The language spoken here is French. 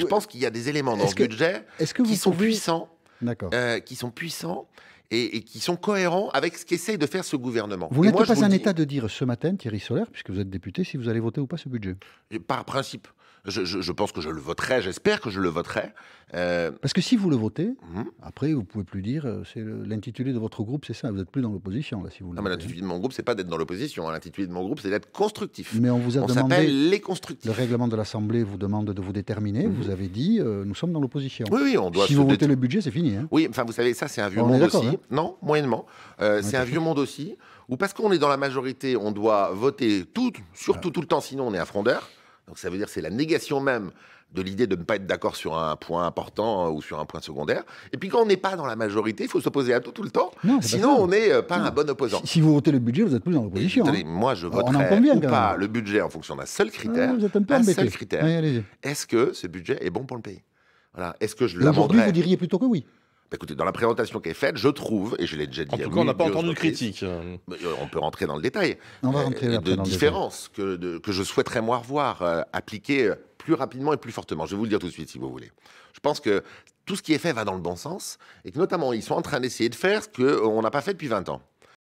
je pense qu'il y a des éléments dans ce budget qui sont puissants. qui sont puissants. Et, qui sont cohérents avec ce qu'essaie de faire ce gouvernement. Vous n'êtes pas en état de dire ce matin, Thierry Solaire, puisque vous êtes député, si vous allez voter ou pas ce budget Par principe. Je, pense que je le voterai, j'espère que je le voterai. Euh, parce que si vous le votez, mhm. après, vous pouvez plus dire, euh, c'est l'intitulé de votre groupe, c'est ça, vous n'êtes plus dans l'opposition, là, si vous Non, mais l'intitulé de mon groupe, c'est pas d'être dans l'opposition, hein. l'intitulé de mon groupe, c'est d'être constructif. Mais on vous a demandé. les constructifs. Le règlement de l'Assemblée vous demande de vous déterminer, mhm. vous avez dit, euh, nous sommes dans l'opposition. Oui, oui, on doit. Si vous votez le budget, c'est fini. Hein. Oui, enfin, vous savez, ça, c'est un vieux monde aussi. Hein. non, moyennement. c'est un vieux monde aussi, où parce qu'on est dans la majorité, on doit voter tout, surtout tout le temps, sinon on est un frondeur. Donc ça veut dire c'est la négation même de l'idée de ne pas être d'accord sur un point important hein, ou sur un point secondaire. Et puis quand on n'est pas dans la majorité, il faut s'opposer à tout tout le temps. Sinon, on n'est euh, pas un bon opposant. Si, vous votez le budget, vous êtes plus dans l'opposition. Hein. Moi, je voterai pas le budget en fonction d'un seul critère. Ah, vous êtes un peu un seul critère. Est-ce que ce budget est bon pour le pays voilà. Est-ce que je Aujourd'hui, vous diriez plutôt que oui. Bah, écoutez, dans la présentation qui est faite, je trouve, et je l'ai déjà dit. En tout cas, on n'a pas entendu de critique. Euh, on peut rentrer dans le détail. On va euh, rentrer de différences que, que je souhaiterais moi revoir euh, appliquées plus rapidement et plus fortement. Je vais vous le dire tout de suite si vous voulez. Je pense que tout ce qui est fait va dans le bon sens et que notamment ils sont en train d'essayer de faire ce qu'on n'a pas fait depuis 20 ans.